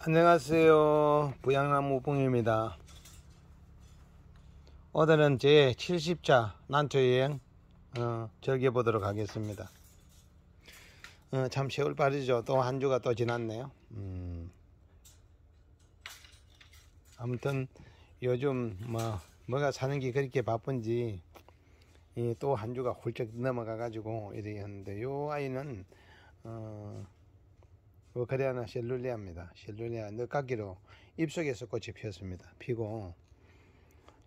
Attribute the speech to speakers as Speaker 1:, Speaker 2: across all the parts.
Speaker 1: 안녕하세요. 부양나무 봉입니다. 오늘은 제7 0자 난초여행 어, 즐겨보도록 하겠습니다. 어, 참 세월 빠르죠. 또 한 주가 또 지났네요. 음. 아무튼 요즘 뭐 뭐가 사는 게 그렇게 바쁜지 예, 또한 주가 훌쩍 넘어가 가지고 이랬는데 요 아이는 어, 워카리아나 그 셀룰리아입니다. 셀룰리아 늦깎이로 입속에서 꽃이 피었습니다. 피고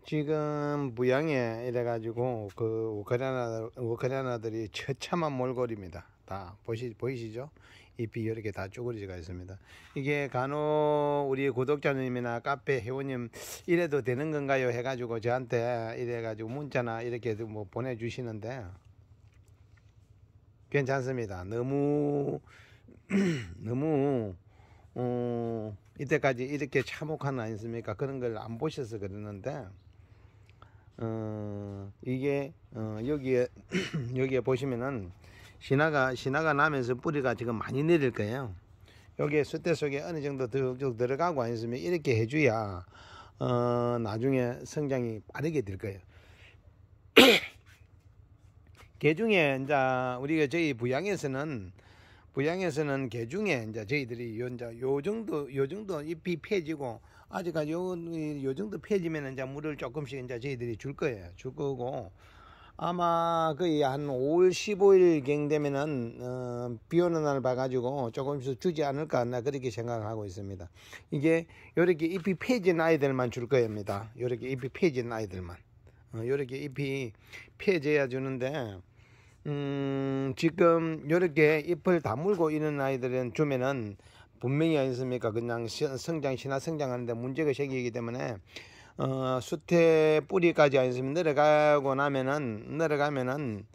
Speaker 1: 지금 부양에 이래가지고 그 우크라이나 우크라이나들이 처참한 몰골입니다. 다 보시 보이시죠? 잎이 이렇게 다 쭈그리지가 있습니다. 이게 간혹 우리 구독자님이나 카페 회원님 이래도 되는 건가요? 해가지고 저한테 이래가지고 문자나 이렇게 뭐 보내주시는데 괜찮습니다. 너무 너무 어, 이때까지 이렇게 참혹한 아니습니까? 그런 걸 안 보셔서 그러는데 어, 이게 어, 여기에 여기에 보시면은 신화가 신화가 나면서 뿌리가 지금 많이 내릴 거예요. 여기에 숫대 속에 어느 정도 득득 들어가고 아니으면 이렇게 해줘야 어, 나중에 성장이 빠르게 될 거예요. 개 그 중에 이제 우리가 저희 부양에서는 부양에서는 개 중에 이제 저희들이 이제 요 정도 요 정도 잎이 폐지고 아직까지 요, 요 정도 폐지면 이제 물을 조금씩 이제 저희들이 줄 거예요. 줄 거고 아마 거의 한 5월 15일 경 되면은 어, 비 오는 날 봐가지고 조금씩 주지 않을까 나 그렇게 생각하고 있습니다. 이게 요렇게 잎이 폐진 아이들만 줄거입니다 요렇게 잎이 폐진 아이들만. 어, 요렇게 잎이 폐져야 주는데 음, 지금 이렇게 잎을 다물고 있는 아이들은 주면은 분명히 아니습니까? 그냥 성장, 신화 성장하는데 문제가 생기기 때문에, 어, 수태 뿌리까지 아니습니까? 내려가고 나면은, 내려가면은,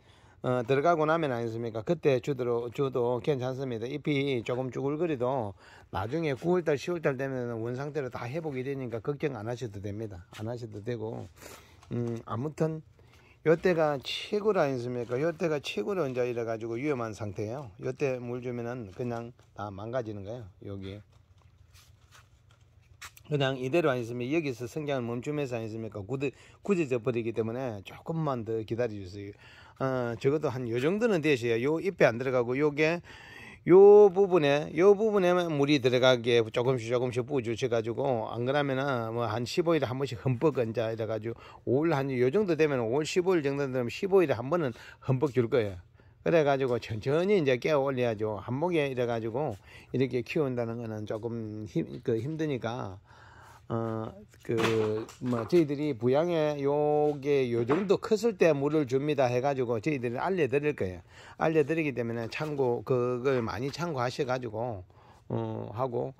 Speaker 1: 어, 들어가고 나면 아니습니까? 그때 주도, 주도 괜찮습니다. 잎이 조금 쭈글거리도 나중에 9월달, 10월달 되면 원 상태로 다 회복이 되니까 걱정 안 하셔도 됩니다. 안 하셔도 되고, 음, 아무튼, 요때가 최고로 아니습니까? 요때가 최고로 이제 이래가지고 위험한 상태예요. 요때 물 주면은 그냥 다 망가지는 거예요. 여기에. 그냥 이대로 아니습니까 여기서 성장을 멈추면서 아니습니까? 굳이, 굳어져 버리기 때문에 조금만 더 기다려주세요. 어, 적어도 한요 정도는 되셔야 요 잎에 안 들어가고 요게 요 부분에 요 부분에 물이 들어가게 조금씩 조금씩 부어주셔 가지고 안 그러면은 뭐한 15일에 한 번씩 흠뻑 이제 이래 가지고 올한요 정도 되면 5월 15일 정도 되면 15일에 한 번은 흠뻑 줄 거예요. 그래 가지고 천천히 이제 깨어 올려야죠. 한목에 이래 가지고 이렇게 키운다는 거는 조금 힘 그 힘드니까 어그뭐 저희들이 부양에 요게 요 정도 컸을 때 물을 줍니다 해가지고 저희들이 알려드릴 거예요. 알려드리기 때문에 참고 그걸 많이 참고하셔가지고 어 하고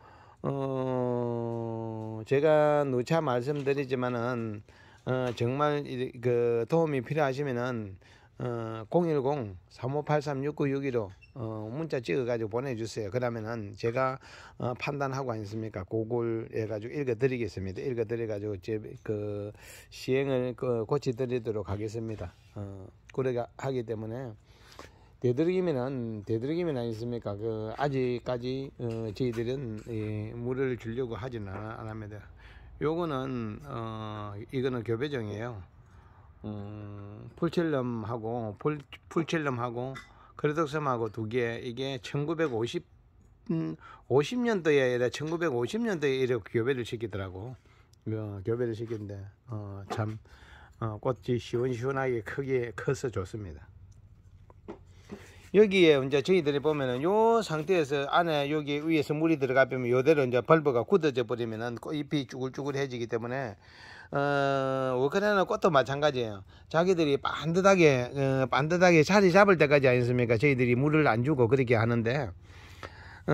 Speaker 1: 어 제가 누차 말씀드리지만은 어 정말 그 도움이 필요하시면은 어010 3583 6961로 어, 문자 찍어가지고 보내주세요. 그러면은 제가 어, 판단하고 있습니까 그걸 해가지고 읽어드리겠습니다. 읽어드려가지고 제그 시행을 그 고치드리도록 하겠습니다. 어, 그러가 하기 때문에 되도록이면은 되도록이면 아니습니까? 그 아직까지 어, 저희들은 예, 물을 주려고 하지는 않습니다 요거는 어, 이거는 교배정이에요. 음, 풀칠름하고 풀, 풀칠름하고 그레덕섬하고 두 개 이게 1950 음, 50년도에 1950년도에 이렇게 교배를 시키더라고. 어, 교배를 시키는데 어, 참 어, 꽃이 시원시원하게 크게 커서 좋습니다. 여기에 이제 저희들이 보면은 요 상태에서 안에 여기 위에서 물이 들어가 보면 요대로 이제 벌브가 굳어져 버리면은 잎이 쭈글쭈글해지기 때문에 어, 우크라이나 꽃도 마찬가지예요. 자기들이 반듯하게 어, 반듯하게 자리 잡을 때까지 아니습니까? 저희들이 물을 안 주고 그렇게 하는데 어,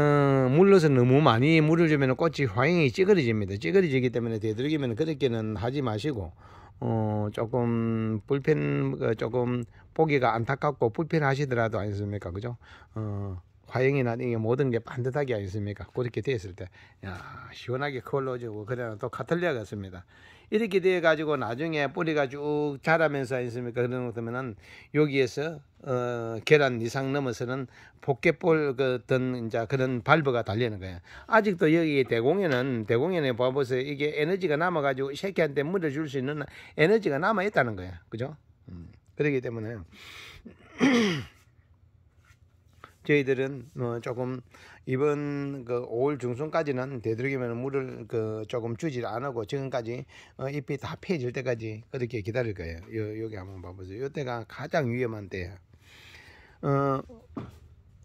Speaker 1: 물러서 너무 많이 물을 주면 꽃이 화형이 찌그러집니다. 찌그러지기 때문에 되도록이면 그렇게는 하지 마시고 어, 조금 불편 그 조금 보기가 안타깝고 불편하시더라도 아니습니까? 그죠? 어, 화영이나 이게 모든 게 반듯하게 아니습니까 그렇게 되었을 때, 야, 시원하게 컬러지고, 그래나 또 카틀리아 같습니다. 이렇게 돼가지고 나중에 뿌리가 쭉 자라면서 있습니까 그런 것들면은 여기에서, 어, 계란 이상 넘어서는 복개볼 같은, 그 이제 그런 발브가 달리는 거예요. 아직도 여기 대공에는, 대공에는 봐보세요. 이게 에너지가 남아가지고 새끼한테 물어줄 수 있는 에너지가 남아있다는 거예요. 그죠? 음, 그렇기 때문에. 저희들은 어, 조금 이번 그 5월 중순까지는 되도록이면 물을 그 조금 주질 않 하고 지금까지 어, 잎이 다폐해질 때까지 그렇게 기다릴 거예요. 요, 여기 한번 봐보세요. 이때가 가장 위험한 때예요. 어,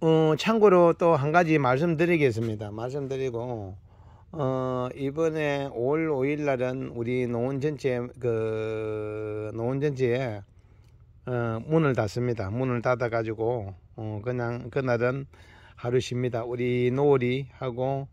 Speaker 1: 어, 참고로 또 한 가지 말씀드리겠습니다. 말씀드리고 어, 이번에 5월 5일 날은 우리 농원 전체 그 농원 전체에 어, 문을 닫습니다. 문을 닫아 가지고 어, 그냥 그날은 하루 쉽니다. 우리 노리 하고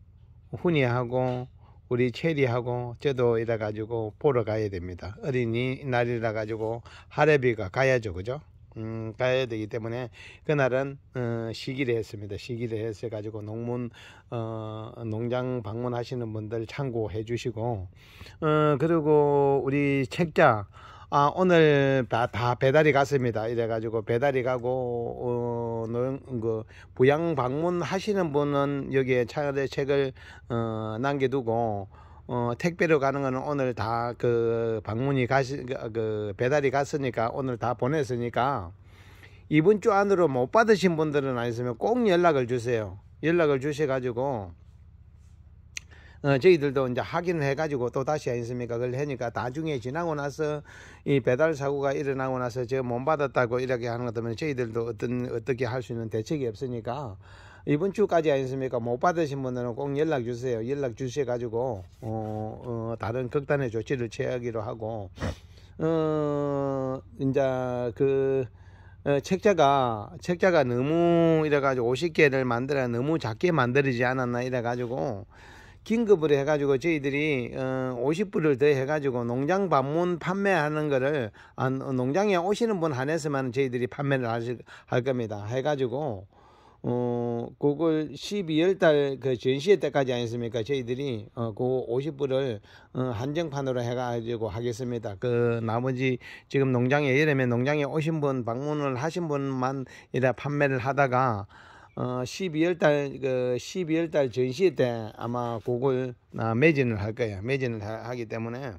Speaker 1: 훈이하고 우리 체리하고 저도 이래 가지고 보러 가야 됩니다. 어린이 날이라 가지고 할애비가 가야죠, 그죠? 음, 가야 되기 때문에 그날은 어, 시기를 했습니다. 시기를 했어 가지고 농문 어, 농장 방문하시는 분들 참고해 주시고 어, 그리고 우리 책자 아, 오늘 다, 다 배달이 갔습니다. 이래가지고 배달이 가고, 어, 노, 그, 부양 방문하시는 분은 여기에 차례 책을, 어, 남겨두고, 어, 택배로 가는 거는 오늘 다 그 방문이 가시, 그, 그 배달이 갔으니까 오늘 다 보냈으니까 이번 주 안으로 못 받으신 분들은 아니으면 꼭 연락을 주세요. 연락을 주셔가지고 어, 저희들도 이제 확인을 해가지고 또 다시 아니습니까? 그걸 하니까 나중에 지나고 나서 이 배달 사고가 일어나고 나서 제가 못 받았다고 이렇게 하는 것 때문에 저희들도 어떤 어떻게 할 수 있는 대책이 없으니까 이번 주까지 아니습니까? 못 받으신 분들은 꼭 연락 주세요. 연락 주셔 가지고 어, 어, 다른 극단의 조치를 취하기로 하고 어 이제 그 어, 책자가 책자가 너무 이래가지고 50개를 만들어 너무 작게 만들지 않았나 이래가지고 긴급으로 해가지고 저희들이 어, 50불을 더 해가지고 농장 방문 판매하는 거를 아, 농장에 오시는 분 한해서만 저희들이 판매를 하실, 할 겁니다. 해가지고 어, 그걸 12월 달 그 전시회 때까지 아니었습니까? 저희들이 어, 그 50불을 어, 한정판으로 해가지고 하겠습니다. 그 나머지 지금 농장에 예를 들면 농장에 오신 분 방문을 하신 분만이라 판매를 하다가 어, 12월 달, 그, 12월 달 전시 때 아마 곡을 아, 매진을 할 거예요. 매진을 하, 기 때문에,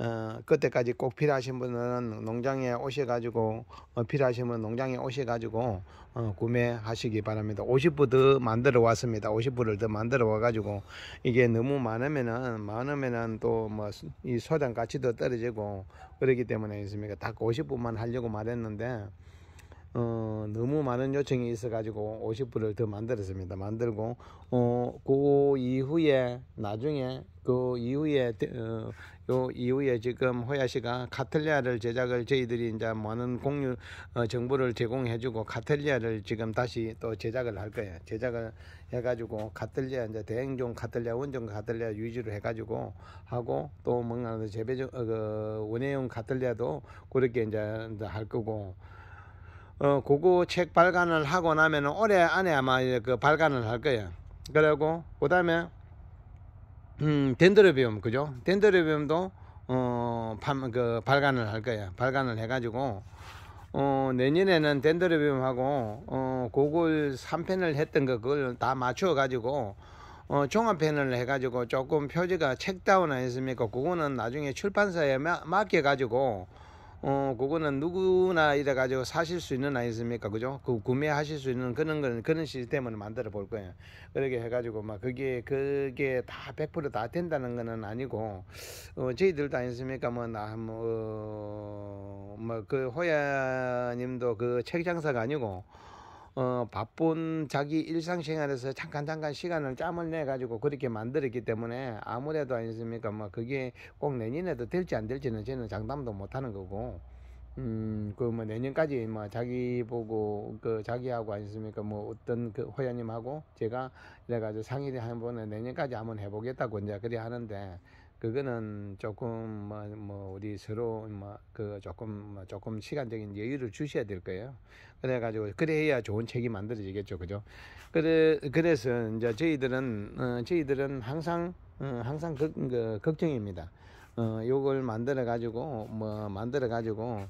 Speaker 1: 어, 그때까지 꼭 필요하신 분은 농장에 오셔가지고, 어, 필요하신 분은 농장에 오셔가지고, 어, 구매하시기 바랍니다. 50부 더 만들어 왔습니다. 50부를 더 만들어 와가지고, 이게 너무 많으면은, 많으면은 또 뭐, 이 소장 가치도 떨어지고, 그러기 때문에 있습니까? 딱 50부만 하려고 말했는데, 어, 너무 많은 요청이 있어가지고 50불을 더 만들었습니다. 만들고, 어, 그 이후에, 나중에, 그 이후에, 어, 요 이후에 지금 호야 씨가 카틀리아를 제작을 저희들이 이제 많은 공유, 어, 정보를 제공해주고 카틀리아를 지금 다시 또 제작을 할 거예요. 제작을 해가지고 카틀리아, 이제 대행종 카틀리아, 원종 카틀리아 유지로 해가지고 하고 또 뭔가 그 재배적 어, 그 원예용 카틀리아도 그렇게 이제, 이제 할 거고, 어, 그거 책 발간을 하고 나면 올해 안에 아마 그 발간을 할 거예요. 그리고 그 다음에 음, 덴드로비움 그죠? 덴드로비움도 어, 판, 그 발간을 할 거예요. 발간을 해가지고 어, 내년에는 덴드로비움하고 어, 고걸 3편을 했던 거 그걸 다 맞춰 가지고 어, 종합편을 해가지고 조금 표지가 책다운 아니습니까? 그거는 나중에 출판사에 마, 맡겨가지고 어, 그거는 누구나 이래가지고 사실 수 있는 아니습니까? 그죠? 그 구매하실 수 있는 그런, 그런, 그런 시스템을 만들어 볼 거예요. 그렇게 해가지고, 막, 그게, 그게 다 100%다 된다는 거는 아니고, 어, 저희들도 아니습니까? 뭐, 나, 뭐, 어, 뭐, 그, 호야 님도 그 책 장사가 아니고, 어, 바쁜 자기 일상생활에서 잠깐 잠깐 시간을 짬을 내 가지고 그렇게 만들었기 때문에 아무래도 아니습니까? 뭐 그게 꼭 내년에도 될지 안 될지는 저는 장담도 못 하는 거고. 음, 그 뭐 내년까지 뭐 자기 보고 그 자기하고 아니습니까? 뭐 어떤 그 호야님하고 제가 내가지 상의를 한번은 내년까지 한번 해보겠다고 이제 그래 하는데 그거는 조금 뭐, 뭐 우리 서로 뭐그 조금 뭐 조금 시간적인 여유를 주셔야 될 거예요. 그래 가지고 그래야 좋은 책이 만들어지겠죠, 그죠? 그래 그래서 이제 저희들은 어, 저희들은 항상 어, 항상 그, 그, 걱정입니다. 어, 요걸 만들어 가지고 뭐 만들어 가지고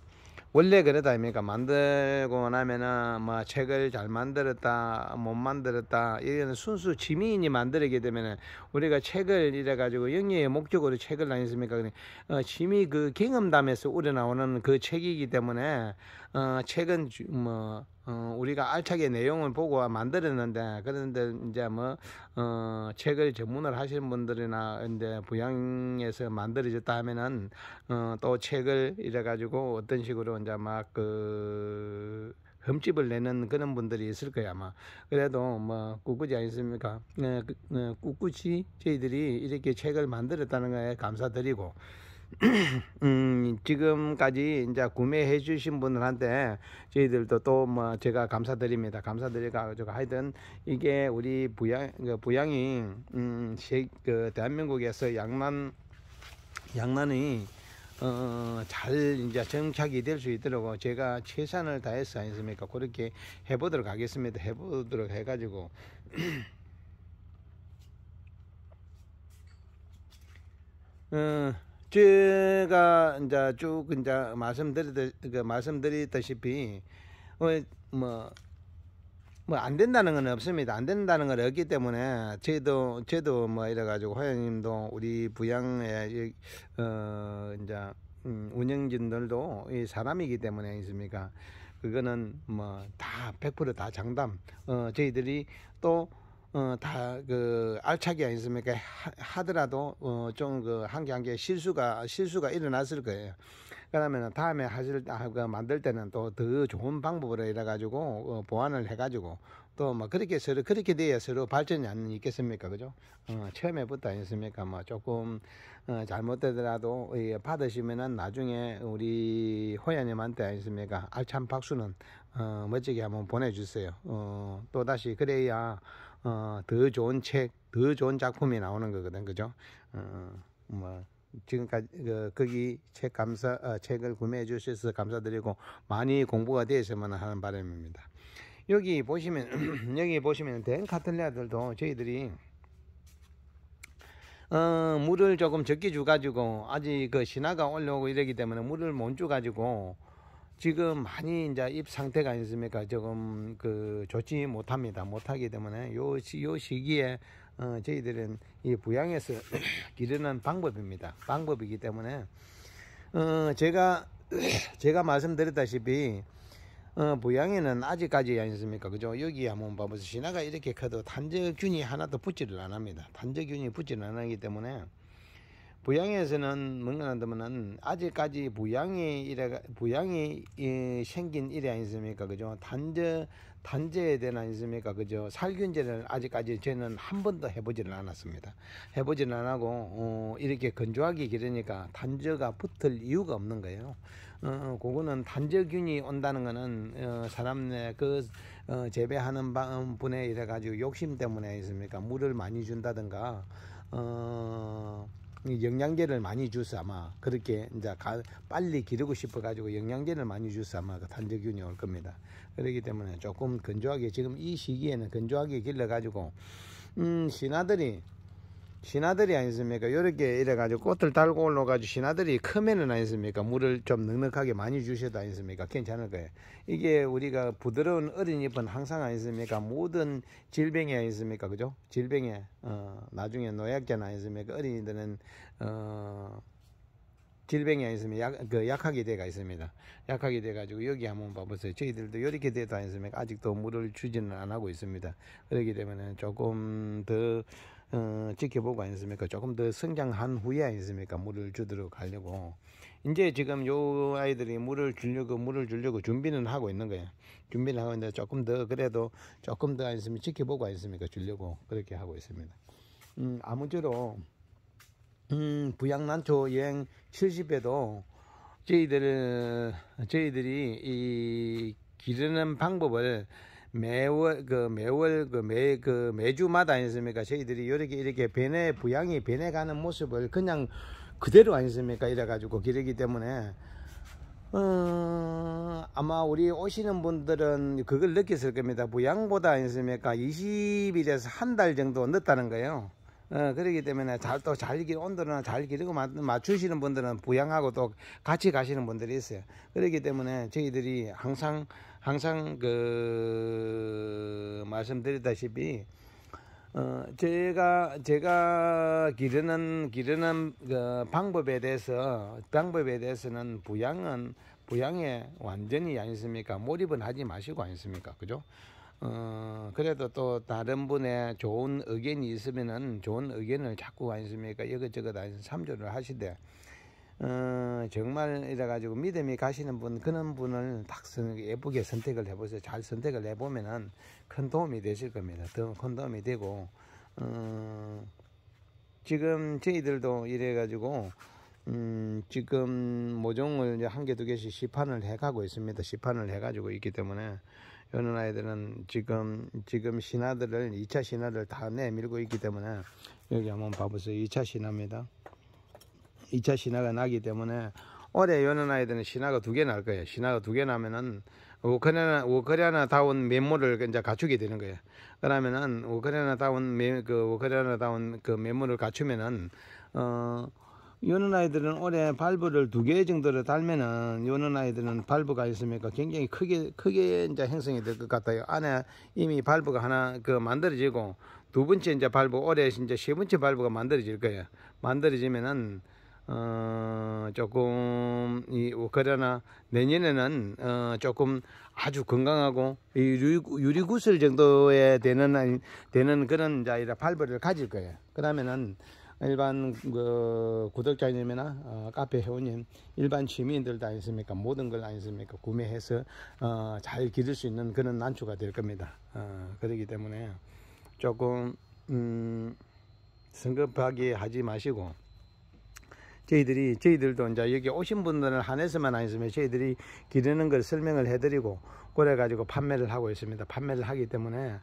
Speaker 1: 원래 그러다 아닙니까 그러니까 만들고 나면은 뭐 책을 잘 만들었다 못 만들었다 이런 순수 지민이 만들게 되면은 우리가 책을 이래 가지고 영예의 목적으로 책을 나니습니까 그냥 어, 지미 그 경험담에서 우려나오는그 책이기 때문에 어, 최근 뭐 어, 우리가 알차게 내용을 보고 만들었는데 그런데 이제 뭐 어, 책을 전문을 하시는 분들이나 이제 부양에서 만들어졌다 하면은 어, 또 책을 이래 가지고 어떤 식으로 이제 막그 흠집을 내는 그런 분들이 있을 거야 아마 그래도 뭐 꿋꿋이 아니습니까 네, 그, 네, 꿋꿋이 저희들이 이렇게 책을 만들었다는 거에 감사드리고 음, 지금까지 이제 구매해 주신 분들한테 저희들도 또 뭐 제가 감사드립니다. 감사드리고 하여튼 이게 우리 부양, 그 부양이, 음, 그 대한민국에서 양난, 양난이 어, 잘 이제 정착이 될 수 있도록 제가 최선을 다해서 아니습니까? 그렇게 해보도록 하겠습니다. 해보도록 해가지고. 어, 제가 이제 쭉 이제 말씀드리듯 그 말씀드리다시피 어, 뭐 뭐 안 된다는 건 없습니다. 안 된다는 건 없기 때문에 저도 저도 뭐 이래 가지고 화영님도 우리 부양의 어 이제 음, 운영진들도 이 사람이기 때문에 있습니까? 그거는 뭐 다 100%다 장담. 어 저희들이 또 어, 다, 그, 알차게 아니습니까? 하더라도, 어, 좀, 그, 한계한계 실수가, 실수가 일어났을 거예요. 그러면 다음에 하실, 아, 그, 만들 때는 또 더 좋은 방법으로 이래가지고, 어, 보완을 해가지고, 또, 뭐, 그렇게 서로, 그렇게 돼야 서로 발전이 안 있겠습니까? 그죠? 어, 처음에부터 아니습니까? 뭐, 조금, 어, 잘못되더라도, 예, 받으시면은 나중에 우리 호야님한테 아니습니까? 알찬 박수는, 어, 멋지게 한번 보내주세요. 어, 또다시 그래야, 어, 더 좋은 책, 더 좋은 작품이 나오는 거거든, 그죠? 어, 어, 뭐. 지금까지 그, 거기 책 감사 어, 책을 구매해 주셔서 감사드리고 많이 공부가 되었으면 하는 바람입니다. 여기 보시면 여기 보시면 된 카틀레아들도 저희들이 어, 물을 조금 적게 주 가지고 아직 그 신화가 올라오고 이러기 때문에 물을 못주 가지고 지금 많이 이제 입 상태가 아니습니까? 조금 그 좋지 못합니다. 못하기 때문에 요, 시, 요 시기에 어, 저희들은 이 부양에서 기르는 방법입니다. 방법이기 때문에 어, 제가 제가 말씀드렸다시피 어, 부양에는 아직까지 아니습니까? 그죠? 여기 한번 봐보세요. 신화가 이렇게 커도 탄저균이 하나도 붙지를 안 합니다. 탄저균이 붙지를 안 하기 때문에 부양에서는 뭔가 한다면은 아직까지 부양이 이래 부양이 이, 생긴 일이 아니습니까 그죠 단제 단제에 대한 아니습니까 그죠 살균제는 아직까지 저는 한 번도 해보지는 않았습니다 해보지는 않고 어, 이렇게 건조하기 그러니까 단저가 붙을 이유가 없는 거예요 어, 그거는 단저균이 온다는 거는 어, 사람의 그 어, 재배하는 분에 이래 가지고 욕심 때문에 있습니까 물을 많이 준다든가 어 영양제를 많이 주서 아마 그렇게 이제 가, 빨리 기르고 싶어 가지고 영양제를 많이 주서 아마 그 탄저균이 올 겁니다. 그렇기 때문에 조금 건조하게 지금 이 시기에는 건조하게 길러 가지고 음, 신하들이 신하들이 아니습니까? 이렇게 이래가지고 꽃을 달고 올라가지고 신하들이 크면은 아니습니까? 물을 좀 넉넉하게 많이 주셔도 아니습니까? 괜찮을 거예요. 이게 우리가 부드러운 어린잎은 항상 아니습니까? 모든 질병이 아니습니까? 그죠? 질병에, 어, 나중에 노약자나 아니습니까? 어린이들은, 어, 질병이 아니으면 약, 그 약하게 돼가 있습니다. 약하게 돼가지고 여기 한번 봐보세요. 저희들도 이렇게 돼도 아니으면 아직도 물을 주지는 안 하고 있습니다. 그렇게되면에 조금 더 어, 지켜보고 아니습니까? 조금 더 성장한 후에 있습니까 물을 주도록 하려고. 이제 지금 요 아이들이 물을 주려고, 물을 주려고 준비는 하고 있는 거예요. 준비는 하고 있는데 조금 더, 그래도 조금 더 있으면 지켜보고 아니습니까? 주려고 그렇게 하고 있습니다. 음, 아무쪼록, 음, 부양난초 여행 70에도 저희들 저희들이 이 기르는 방법을 매월 그 매월 그매그 그 매주마다 아니습니까? 었 저희들이 이렇게 이렇게 변해 부양이 변해가는 모습을 그냥 그대로 아니습니까? 었 이래가지고 기르기 때문에 어, 아마 우리 오시는 분들은 그걸 느꼈을 겁니다. 부양보다 아니습니까? 었 20일에서 한 달 정도 늦다는 거예요. 어, 그러기 때문에 잘 또잘 기르, 온도나 잘 기르고 맞추시는 분들은 부양하고 또 같이 가시는 분들이 있어요. 그러기 때문에 저희들이 항상 항상 그 말씀드렸다시피 어, 제가, 제가 기르는, 기르는, 그 방법에 대해서, 방법에 대해서는 부양은, 부양에 완전히 아니습니까? 몰입은 하지 마시고 아니습니까? 그죠? 어, 그래도 또 다른 분의 좋은 의견이 있으면은 좋은 의견을 자꾸 아니십니까? 이것저것 아니 삼조를 하시되, 어, 정말 이래가지고 믿음이 가시는 분, 그런 분을 딱 예쁘게 선택을 해보세요. 잘 선택을 해보면은 큰 도움이 되실 겁니다. 더 큰 도움이 되고, 어, 지금 저희들도 이래가지고, 음, 지금 모종을 이제 한 개, 두 개씩 시판을 해가고 있습니다. 시판을 해가지고 있기 때문에, 요런 아이들은 지금 지금 신화들을 2차 신화를 다 내밀고 있기 때문에 여기 한번 봐보세요 2차 신화입니다 2차 신화가 나기 때문에 올해 요는 아이들은 신화가 두 개 날 거예요. 신화가 두 개 나면은 우크라이나 우크라이나 다운 면모를 이제 갖추게 되는 거예요. 그러면은 우크라이나 다운 그 우크라이나 다운 그 면모를 갖추면은 어 요는 아이들은 올해 발부를 두 개정도를 달면은 요는 아이들은 발부가 있으니까 굉장히 크게 크게 이제 형성이될 것 같아요. 안에 이미 발부가 하나 그 만들어지고 두 번째 이제 발부 올해 이제 세 번째 발부가 만들어질 거예요. 만들어지면은 어 조금 이 그러나 내년에는 어 조금 아주 건강하고 이 유리, 유리구슬 정도에 되는 되는 그런 자 이제 발부를 가질 거예요. 그러면은 일반 그 구독자님이나 어, 카페 회원님 일반 시민들 다 있습니까 모든 걸아니십니까 구매해서 어, 잘 기를 수 있는 그런 난초가 될 겁니다 어, 그렇기 때문에 조금 음, 성급하게 하지 마시고 저희들이 저희들도 이제 여기 오신 분들을 한해서만 아니으면 저희들이 기르는 걸 설명을 해드리고 그래 가지고 판매를 하고 있습니다 판매를 하기 때문에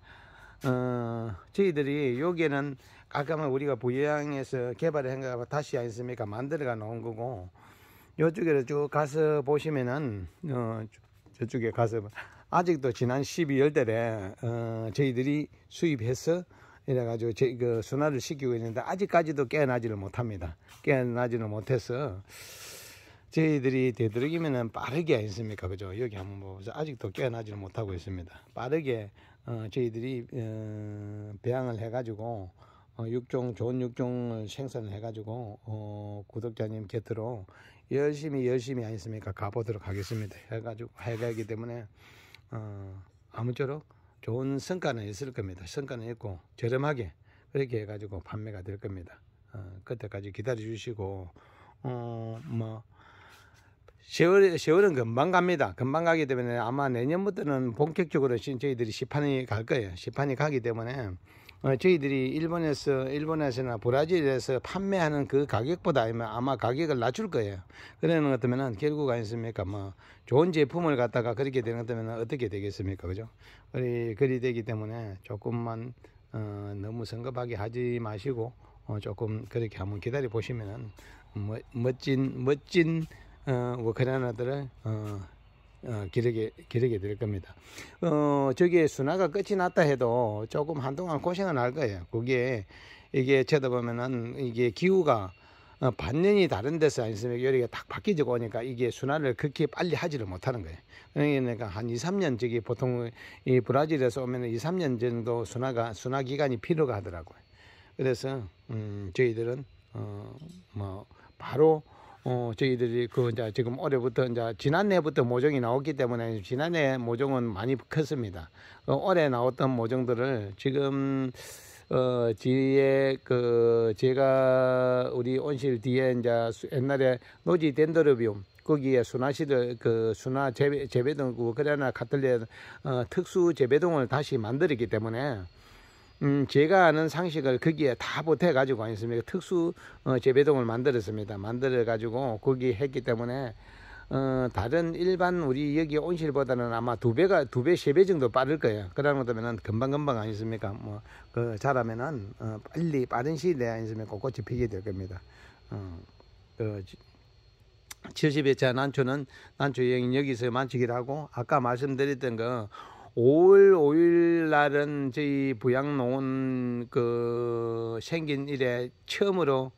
Speaker 1: 어, 저희들이 여기에는 아까만 우리가 부양에서 개발한 을거 다시 아니습니까 만들어가 놓은 거고 요쪽으로 쭉 가서 보시면은 어, 저쪽에 가서 아직도 지난 12월 달에 어, 저희들이 수입해서 이래가지고 제, 그 순화를 시키고 있는데 아직까지도 깨어나지를 못합니다. 깨어나지를 못해서 저희들이 되도록이면은 빠르게 아니습니까 그죠? 여기 한번 보세요. 아직도 깨어나지를 못하고 있습니다. 빠르게 어, 저희들이 어, 배양을 해가지고 어, 육종 좋은 육종을 생산을 해가지고 어, 구독자님 곁으로 열심히 열심히 하겠습니까 가보도록 하겠습니다. 해가지고 해가기 때문에 아무쪼록 좋은 성과는 있을 겁니다. 성과는 있고 저렴하게 그렇게 해가지고 판매가 될 겁니다. 그때까지 기다려 주시고 어뭐 세월, 세월은 금방 갑니다. 금방 가기 때문에 아마 내년부터는 본격적으로 저희들이 시판이 갈 거예요. 시판이 가기 때문에 어, 저희들이 일본에서 일본에서나 브라질에서 판매하는 그 가격보다 아마 가격을 낮출 거예요. 그러는 것 때문에 결국 아니습니까? 뭐 좋은 제품을 갖다가 그렇게 되는 것 때문에 어떻게 되겠습니까? 그죠? 그리 그리 되기 때문에 조금만 어, 너무 성급하게 하지 마시고 어, 조금 그렇게 한번 기다려 보시면은 멋, 뭐, 멋진 멋진 어, 우크라이나들을 뭐 어, 어, 기르게, 기르게 될 겁니다. 어, 저기 순화가 끝이 났다 해도 조금 한동안 고생은 할 거예요. 그게 이게 쳐다보면은 이게 기후가 어, 반년이 다른 데서 안쓰면 요리가 딱 바뀌지고 오니까 이게 순환을 그렇게 빨리 하지를 못하는 거예요. 그러니까 한 2, 3년 저기 보통 이 브라질에서 오면 2, 3년 정도 순화가, 순화 기간이 필요가 하더라고요. 그래서, 음, 저희들은, 어, 뭐, 바로 어, 저희들이 그 이제 지금 올해부터 이제 지난해부터 모종이 나왔기 때문에 지난해 모종은 많이 컸습니다. 어, 올해 나왔던 모종들을 지금 어, 뒤에, 그, 제가 우리 온실 뒤에 이제 옛날에 노지 덴드로비움, 거기에 순화시를, 그, 순화 재배, 재배동, 그래나 카틀레, 어, 특수 재배동을 다시 만들었기 때문에 음, 제가 아는 상식을 거기에 다 보태 가지고 안 했습니다. 특수 어, 재배동을 만들었습니다. 만들어 가지고 거기 했기 때문에 어, 다른 일반 우리 여기 온실보다는 아마 두 배가 두 배 세 배 정도 빠를 거예요. 그러는 것면은 금방 금방 아니습니까? 뭐 그 자라면은 어, 빨리 빠른 시대 아니습니까? 꽃이 피게 될 겁니다. 어, 그, 70회차 난초는 난초 여행 여기서 만기도하고 아까 말씀드렸던 거 오월오일 날은 저희 부양농원 그 생긴 일에 처음으로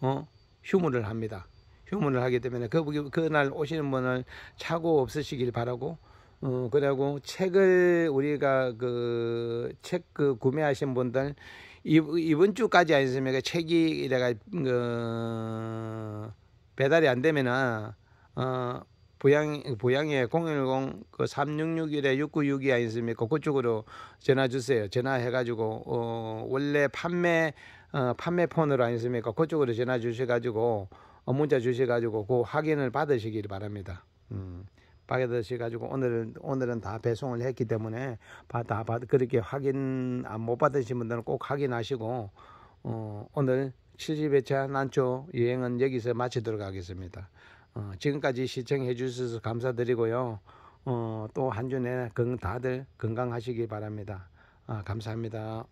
Speaker 1: 어 휴무를 합니다. 휴무를 하기 때문에 그 그날 오시는 분을 차고 없으시길 바라고 어 그리고 책을 우리가 그 책그 그 구매하신 분들 이번 주까지 아니습니까 그 책이 이래가 그 배달이 안 되면은 어 부양, 부양에 010 그3661-6962아있습니까 그쪽으로 전화 주세요. 전화해가지고, 어, 원래 판매, 어, 판매폰으로 아니습니까? 그쪽으로 전화 주셔가지고, 어, 문자 주셔가지고, 그 확인을 받으시길 바랍니다. 음. 받으셔가지고 오늘은 오늘은 다 배송을 했기 때문에 받아 받, 그렇게 확인 안못 아, 받으신 분들은 꼭 확인하시고 어, 오늘 70회차 난초 여행은 여기서 마치도록 하겠습니다. 어, 지금까지 시청해 주셔서 감사드리고요. 어, 또 한 주내 건, 다들 건강하시기 바랍니다. 아, 감사합니다.